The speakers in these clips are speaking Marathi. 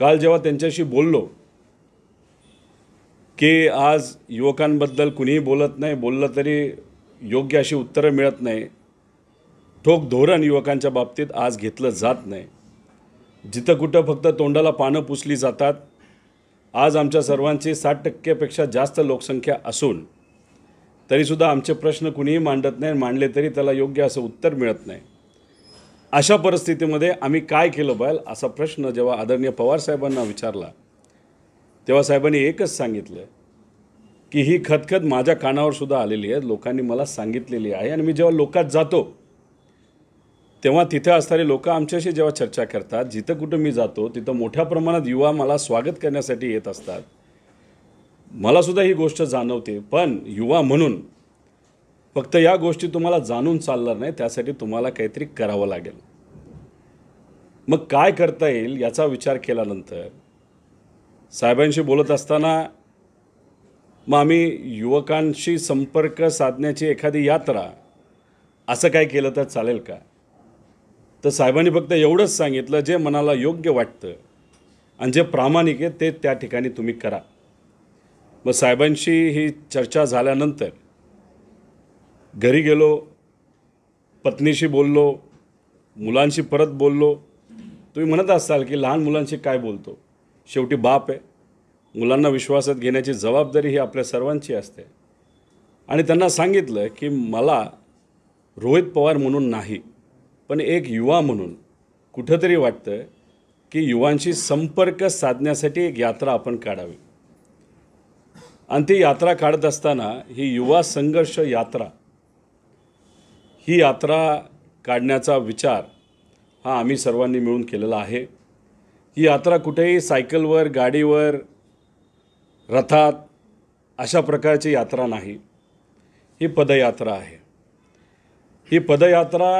काल जेव्हा त्यांच्याशी बोललो की आज युवकांबद्दल कुणीही बोलत नाही बोललं तरी योग्य अशी उत्तरं मिळत नाही ठोक धोरण युवकांच्या बाबतीत आज घेतलं जात नाही जिथं कुठं फक्त तोंडाला पानं पुसली जातात आज आमच्या सर्वांची साठ टक्क्यापेक्षा जास्त लोकसंख्या असून तरीसुद्धा आमचे प्रश्न कुणीही मांडत नाही मांडले तरी त्याला योग्य असं उत्तर मिळत नाही अशा परिस्थितीमध्ये आम्ही काय केलं पाहिजे असा प्रश्न जेव्हा आदरणीय पवारसाहेबांना विचारला तेव्हा साहेबांनी एकच सांगितलं की ही खतखत माझ्या कानावर सुद्धा आलेली आहे लोकांनी मला सांगितलेली आहे आणि मी जेव्हा लोकात जातो तेव्हा तिथे असणारे लोक आमच्याशी जेव्हा चर्चा करतात जिथं कुठं मी जातो तिथं मोठ्या प्रमाणात युवा मला स्वागत करण्यासाठी येत असतात मलासुद्धा ही गोष्ट जाणवते पण युवा म्हणून फक्त या गोष्टी तुम्हाला जाणून चालणार नाही त्यासाठी तुम्हाला काहीतरी करावं लागेल मग काय करता येईल याचा विचार केल्यानंतर साहेबांशी बोलत असताना मग आम्ही युवकांशी संपर्क साधण्याची एखादी यात्रा असं काय केलं तर चालेल का तर साहेबांनी फक्त एवढंच सांगितलं जे मनाला योग्य वाटतं आणि जे प्रामाणिक आहे ते त्या ठिकाणी तुम्ही करा मग साहेबांशी ही चर्चा झाल्यानंतर घरी गेलो पत्नीशी बोललो मुलांशी परत बोललो तुम्ही म्हणत असाल की लहान मुलांशी काय बोलतो शेवटी बाप आहे मुलांना विश्वासात घेण्याची जबाबदारी ही आपल्या सर्वांची असते आणि त्यांना सांगितलं की मला रोहित पवार म्हणून नाही पण एक युवा म्हणून कुठंतरी वाटतं की युवांशी संपर्क साधण्यासाठी एक यात्रा आपण काढावी आणि ती यात्रा काढत असताना ही युवा संघर्ष यात्रा ही यात्रा काढण्याचा विचार हा आम्ही सर्वांनी मिळून केलेला आहे ही यात्रा कुठेही सायकलवर गाडीवर रथात अशा प्रकारची यात्रा नाही ही पदयात्रा आहे ही पदयात्रा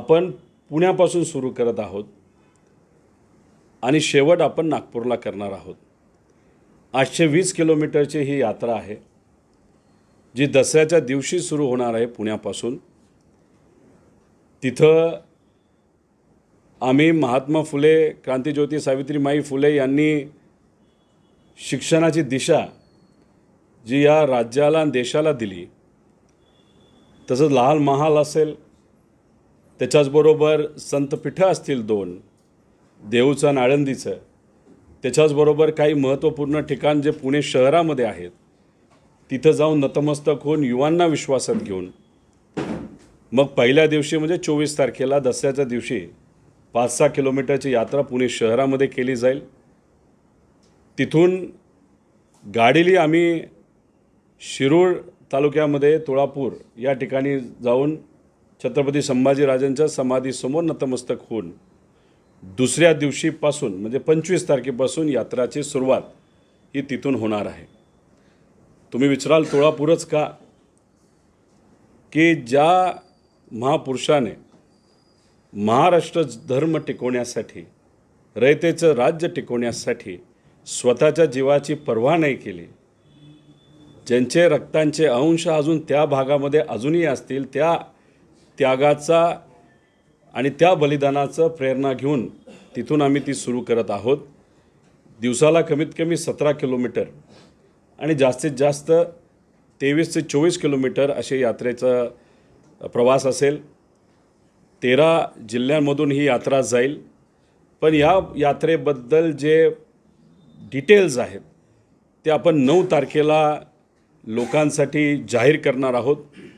आपण पुण्यापासून सुरू करत आहोत आणि शेवट आपण नागपूरला करणार आहोत आठशे वीस किलोमीटरची ही यात्रा आहे जी दसऱ्याच्या दिवशी सुरू होणार आहे पुण्यापासून तिथं आम्ही महात्मा फुले क्रांतीज्योती सावित्रीमाई फुले यांनी शिक्षणाची दिशा जी या राज्याला आणि देशाला दिली तसंच लाल महाल असेल त्याच्याचबरोबर संतपीठं असतील दोन देऊचं आणि आळंदीचं त्याच्याचबरोबर काही महत्त्वपूर्ण ठिकाण जे पुणे शहरामध्ये आहेत तिथं जाऊन नतमस्तक होऊन युवांना विश्वासात घेऊन मग पहिल्या दिवशी म्हणजे चोवीस तारखेला दसऱ्याच्या दिवशी पाच सहा किलोमीटरची यात्रा पुणे शहरामध्ये केली जाईल तिथून गाडीली आम्ही शिरूर तालुक्यामध्ये तुळापूर या ठिकाणी जाऊन छत्रपती संभाजीराजांच्या समाधीसमोर नतमस्तक होऊन दुसऱ्या दिवशीपासून म्हणजे पंचवीस तारखेपासून यात्राची सुरुवात ही तिथून होणार आहे तुम्ही विचाराल तुळापूरच का की ज्या महापुरुषाने महाराष्ट्र धर्म टिकवण्यासाठी रयतेचं राज्य टिकवण्यासाठी स्वतःच्या जीवाची पर्वा नाही केली ज्यांचे रक्तांचे अंश अजून त्या भागामध्ये अजूनही असतील त्या त्यागाचा आणि त्या बलिदानाचं प्रेरणा घेऊन तिथून आम्ही ती सुरू करत आहोत दिवसाला कमीत कमी सतरा किलोमीटर आणि जास्तीत जास्त तेवीस ते चोवीस किलोमीटर असे यात्रेचा प्रवास असेल तेरा जिल्ह्यांमधून ही यात्रा जाईल पण या यात्रेबद्दल जे डिटेल्स आहेत ते आपण नऊ तारखेला लोकांसाठी जाहीर करणार आहोत